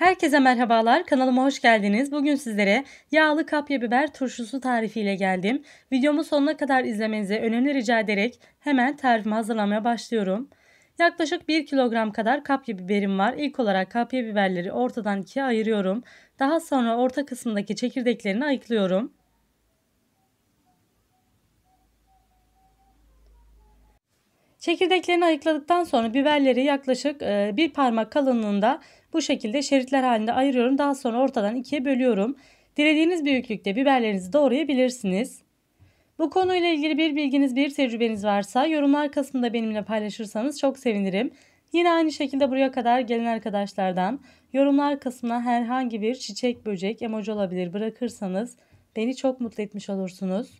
Herkese merhabalar. Kanalıma hoş geldiniz. Bugün sizlere yağlı kapya biber turşusu tarifiyle geldim. Videomu sonuna kadar izlemenizi önemli rica ederek hemen tarifimi hazırlamaya başlıyorum. Yaklaşık 1 kilogram kadar kapya biberim var. İlk olarak kapya biberleri ortadan ikiye ayırıyorum. Daha sonra orta kısmındaki çekirdeklerini ayıklıyorum. Çekirdeklerini ayıkladıktan sonra biberleri yaklaşık e, bir parmak kalınlığında bu şekilde şeritler halinde ayırıyorum. Daha sonra ortadan ikiye bölüyorum. Dilediğiniz büyüklükte biberlerinizi doğrayabilirsiniz. Bu konuyla ilgili bir bilginiz, bir tecrübeniz varsa yorumlar kısmında benimle paylaşırsanız çok sevinirim. Yine aynı şekilde buraya kadar gelen arkadaşlardan yorumlar kısmına herhangi bir çiçek, böcek, emoji olabilir bırakırsanız beni çok mutlu etmiş olursunuz.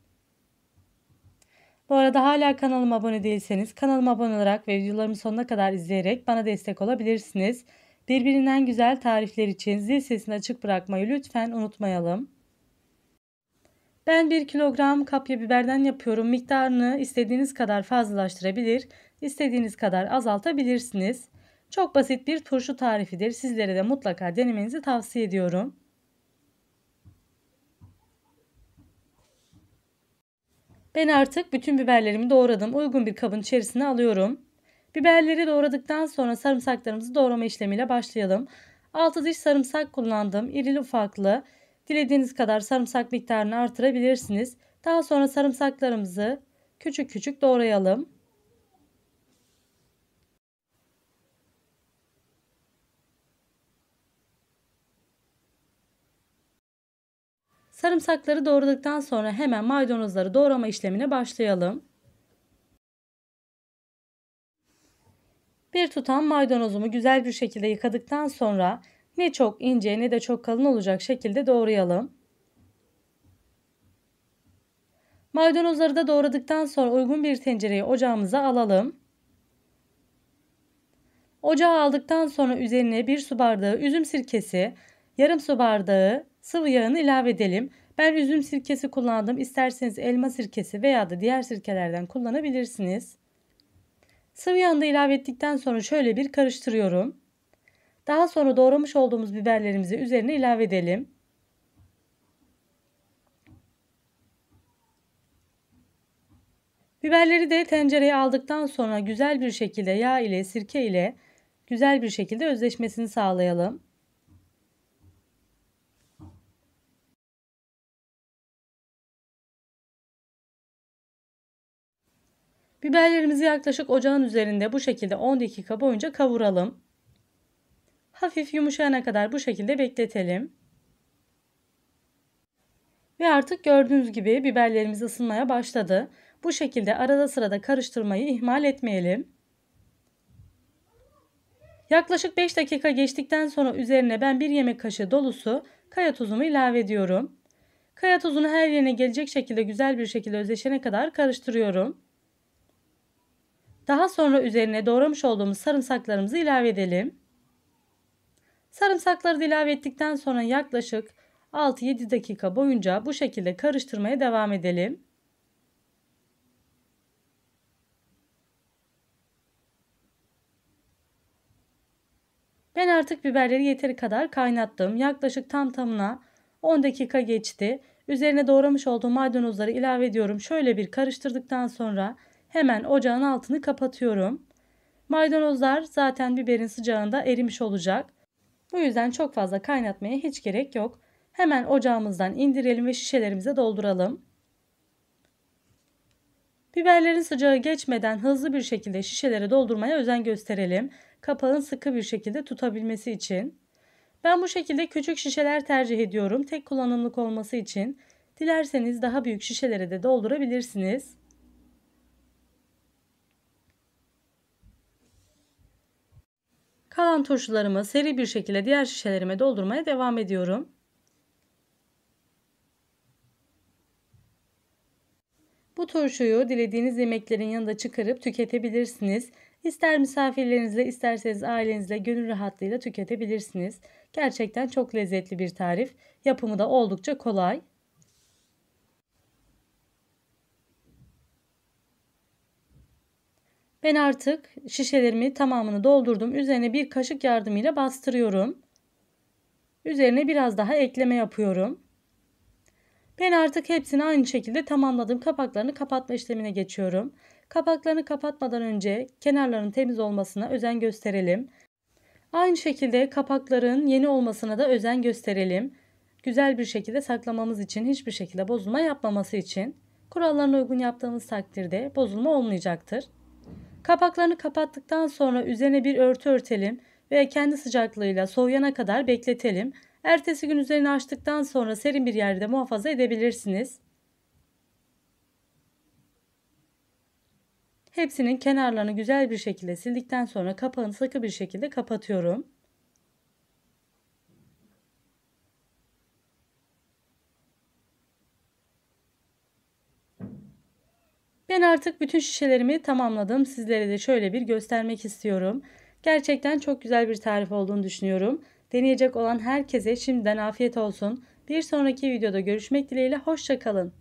Bu arada hala kanalıma abone değilseniz kanalıma abone olarak ve videolarımı sonuna kadar izleyerek bana destek olabilirsiniz. Birbirinden güzel tarifler için zil sesini açık bırakmayı lütfen unutmayalım. Ben 1 kilogram kapya biberden yapıyorum. Miktarını istediğiniz kadar fazlalaştırabilir, istediğiniz kadar azaltabilirsiniz. Çok basit bir turşu tarifidir. Sizlere de mutlaka denemenizi tavsiye ediyorum. Ben artık bütün biberlerimi doğradım. Uygun bir kabın içerisine alıyorum. Biberleri doğradıktan sonra sarımsaklarımızı doğrama işlemiyle başlayalım. 6 diş sarımsak kullandım. İrili ufaklı. Dilediğiniz kadar sarımsak miktarını artırabilirsiniz. Daha sonra sarımsaklarımızı küçük küçük doğrayalım. Sarımsakları doğradıktan sonra hemen maydanozları doğrama işlemine başlayalım. Bir tutam maydanozumu güzel bir şekilde yıkadıktan sonra ne çok ince ne de çok kalın olacak şekilde doğrayalım. Maydanozları da doğradıktan sonra uygun bir tencereyi ocağımıza alalım. Ocağa aldıktan sonra üzerine bir su bardağı üzüm sirkesi, yarım su bardağı sıvı yağını ilave edelim. Ben üzüm sirkesi kullandım. İsterseniz elma sirkesi veya da diğer sirkelerden kullanabilirsiniz. Sıvı yağını da ilave ettikten sonra şöyle bir karıştırıyorum. Daha sonra doğramış olduğumuz biberlerimizi üzerine ilave edelim. Biberleri de tencereye aldıktan sonra güzel bir şekilde yağ ile sirke ile güzel bir şekilde özleşmesini sağlayalım. Biberlerimizi yaklaşık ocağın üzerinde bu şekilde 10 dakika boyunca kavuralım. Hafif yumuşayana kadar bu şekilde bekletelim. Ve artık gördüğünüz gibi biberlerimiz ısınmaya başladı. Bu şekilde arada sırada karıştırmayı ihmal etmeyelim. Yaklaşık 5 dakika geçtikten sonra üzerine ben 1 yemek kaşığı dolusu kaya tuzumu ilave ediyorum. Kaya tuzunu her yerine gelecek şekilde güzel bir şekilde özleşene kadar karıştırıyorum. Daha sonra üzerine doğramış olduğumuz sarımsaklarımızı ilave edelim. Sarımsakları da ilave ettikten sonra yaklaşık 6-7 dakika boyunca bu şekilde karıştırmaya devam edelim. Ben artık biberleri yeteri kadar kaynattım. Yaklaşık tam tamına 10 dakika geçti. Üzerine doğramış olduğum maydanozları ilave ediyorum. Şöyle bir karıştırdıktan sonra Hemen ocağın altını kapatıyorum. Maydanozlar zaten biberin sıcağında erimiş olacak. Bu yüzden çok fazla kaynatmaya hiç gerek yok. Hemen ocağımızdan indirelim ve şişelerimize dolduralım. Biberlerin sıcağı geçmeden hızlı bir şekilde şişelere doldurmaya özen gösterelim. Kapağın sıkı bir şekilde tutabilmesi için. Ben bu şekilde küçük şişeler tercih ediyorum. Tek kullanımlık olması için. Dilerseniz daha büyük şişelere de doldurabilirsiniz. Kalan turşularımı seri bir şekilde diğer şişelerime doldurmaya devam ediyorum. Bu turşuyu dilediğiniz yemeklerin yanında çıkarıp tüketebilirsiniz. İster misafirlerinizle isterseniz ailenizle gönül rahatlığıyla tüketebilirsiniz. Gerçekten çok lezzetli bir tarif. Yapımı da oldukça kolay. Ben artık şişelerimi tamamını doldurdum. Üzerine bir kaşık yardımıyla bastırıyorum. Üzerine biraz daha ekleme yapıyorum. Ben artık hepsini aynı şekilde tamamladım. Kapaklarını kapatma işlemine geçiyorum. Kapaklarını kapatmadan önce kenarların temiz olmasına özen gösterelim. Aynı şekilde kapakların yeni olmasına da özen gösterelim. Güzel bir şekilde saklamamız için, hiçbir şekilde bozulma yapmaması için kurallarına uygun yaptığımız takdirde bozulma olmayacaktır. Kapaklarını kapattıktan sonra üzerine bir örtü örtelim ve kendi sıcaklığıyla soğuyana kadar bekletelim. Ertesi gün üzerini açtıktan sonra serin bir yerde muhafaza edebilirsiniz. Hepsinin kenarlarını güzel bir şekilde sildikten sonra kapağını sıkı bir şekilde kapatıyorum. Ben artık bütün şişelerimi tamamladım. Sizlere de şöyle bir göstermek istiyorum. Gerçekten çok güzel bir tarif olduğunu düşünüyorum. Deneyecek olan herkese şimdiden afiyet olsun. Bir sonraki videoda görüşmek dileğiyle hoşçakalın.